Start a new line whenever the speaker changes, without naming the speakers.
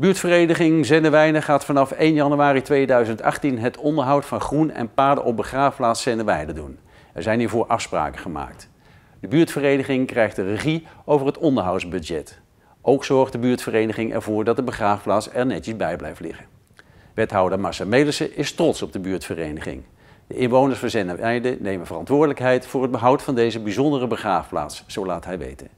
Buurtvereniging Zennewijnen gaat vanaf 1 januari 2018 het onderhoud van groen en paden op begraafplaats Zennewijnen doen. Er zijn hiervoor afspraken gemaakt. De buurtvereniging krijgt de regie over het onderhoudsbudget. Ook zorgt de buurtvereniging ervoor dat de begraafplaats er netjes bij blijft liggen. Wethouder Marcel Melissen is trots op de buurtvereniging. De inwoners van Zennewijnen nemen verantwoordelijkheid voor het behoud van deze bijzondere begraafplaats, zo laat hij weten.